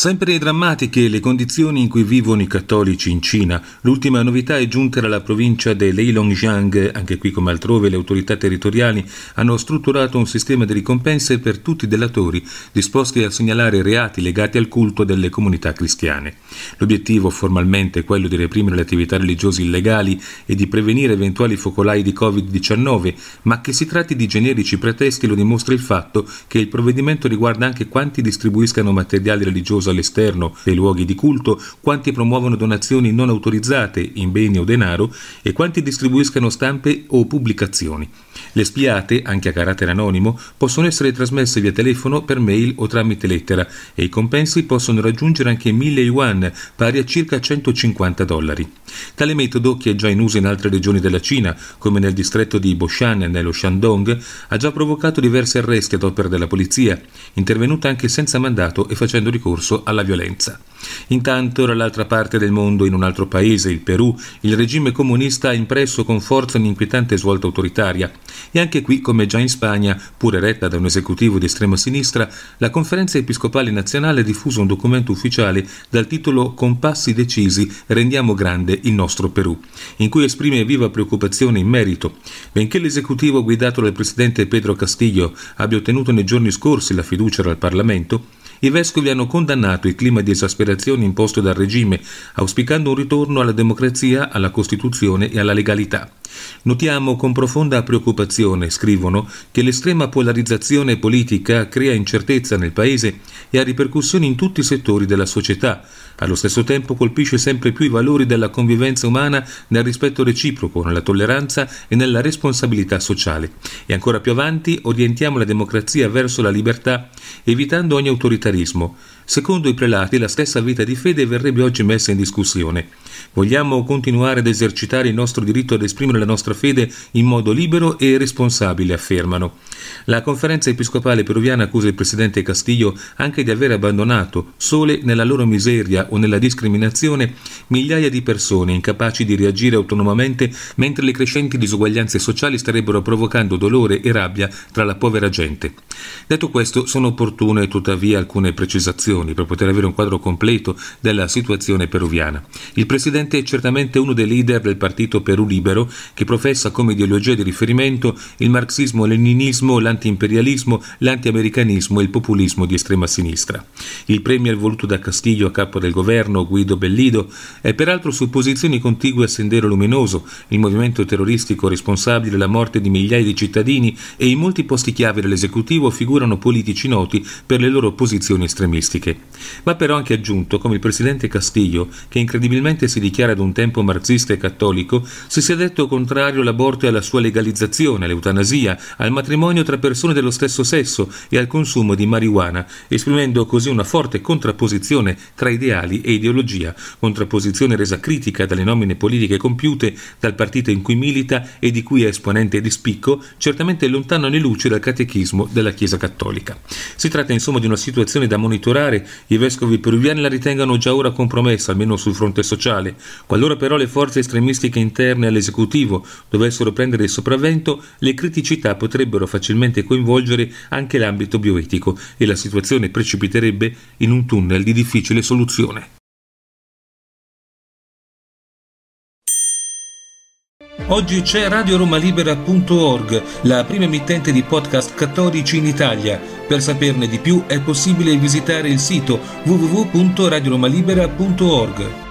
Sempre drammatiche le condizioni in cui vivono i cattolici in Cina. L'ultima novità è giunta dalla provincia di Heilongjiang. Anche qui, come altrove, le autorità territoriali hanno strutturato un sistema di ricompense per tutti i delatori disposti a segnalare reati legati al culto delle comunità cristiane. L'obiettivo formalmente è quello di reprimere le attività religiose illegali e di prevenire eventuali focolai di Covid-19, ma che si tratti di generici pretesti lo dimostra il fatto che il provvedimento riguarda anche quanti distribuiscano materiale religioso all'esterno dei luoghi di culto, quanti promuovono donazioni non autorizzate in beni o denaro e quanti distribuiscano stampe o pubblicazioni. Le spiate, anche a carattere anonimo, possono essere trasmesse via telefono, per mail o tramite lettera e i compensi possono raggiungere anche 1000 yuan, pari a circa 150 dollari. Tale metodo, che è già in uso in altre regioni della Cina, come nel distretto di Boshan nello Shandong, ha già provocato diversi arresti ad opera della polizia, intervenuta anche senza mandato e facendo ricorso alla violenza. Intanto, dall'altra parte del mondo, in un altro paese, il Perù, il regime comunista ha impresso con forza un'inquietante svolta autoritaria. E anche qui, come già in Spagna, pure retta da un esecutivo di estrema sinistra, la Conferenza Episcopale Nazionale ha diffuso un documento ufficiale dal titolo Con passi decisi rendiamo grande il nostro Perù, in cui esprime viva preoccupazione in merito. Benché l'esecutivo guidato dal presidente Pedro Castillo abbia ottenuto nei giorni scorsi la fiducia dal Parlamento, i vescovi hanno condannato il clima di esasperazione imposto dal regime, auspicando un ritorno alla democrazia, alla Costituzione e alla legalità. Notiamo con profonda preoccupazione, scrivono, che l'estrema polarizzazione politica crea incertezza nel Paese e ha ripercussioni in tutti i settori della società. Allo stesso tempo colpisce sempre più i valori della convivenza umana nel rispetto reciproco, nella tolleranza e nella responsabilità sociale. E ancora più avanti orientiamo la democrazia verso la libertà, evitando ogni autorità evangelismo Secondo i prelati la stessa vita di fede verrebbe oggi messa in discussione. Vogliamo continuare ad esercitare il nostro diritto ad esprimere la nostra fede in modo libero e responsabile, affermano. La conferenza episcopale peruviana accusa il presidente Castillo anche di aver abbandonato, sole nella loro miseria o nella discriminazione, migliaia di persone incapaci di reagire autonomamente mentre le crescenti disuguaglianze sociali starebbero provocando dolore e rabbia tra la povera gente. Detto questo, sono opportune tuttavia alcune precisazioni azioni per poter avere un quadro completo della situazione peruviana. Il presidente è certamente uno dei leader del partito Perù Libero che professa come ideologia di riferimento il marxismo-leninismo, l'antiimperialismo, l'antiamericanismo e il populismo di estrema sinistra. Il premier voluto da Castiglio a capo del governo, Guido Bellido, è peraltro su posizioni contigue a Sendero Luminoso, il movimento terroristico responsabile della morte di migliaia di cittadini e in molti posti chiave dell'esecutivo figurano politici noti per le loro posizioni estremistiche politiche. Va però anche aggiunto come il presidente Castiglio, che incredibilmente si dichiara ad un tempo marxista e cattolico, si sia detto contrario all'aborto e alla sua legalizzazione, all'eutanasia, al matrimonio tra persone dello stesso sesso e al consumo di marijuana, esprimendo così una forte contrapposizione tra ideali e ideologia, contrapposizione resa critica dalle nomine politiche compiute dal partito in cui milita e di cui è esponente di spicco, certamente lontano anni luci dal catechismo della Chiesa cattolica. Si tratta insomma di una situazione da monitorare parlamentare, i vescovi peruviani la ritengano già ora compromessa, almeno sul fronte sociale. Qualora però le forze estremistiche interne all'esecutivo dovessero prendere il sopravvento, le criticità potrebbero facilmente coinvolgere anche l'ambito bioetico e la situazione precipiterebbe in un tunnel di difficile soluzione. Oggi c'è RadioRomaLibera.org, la prima emittente di podcast cattolici in Italia per saperne di più è possibile visitare il sito www.radioromalibera.org.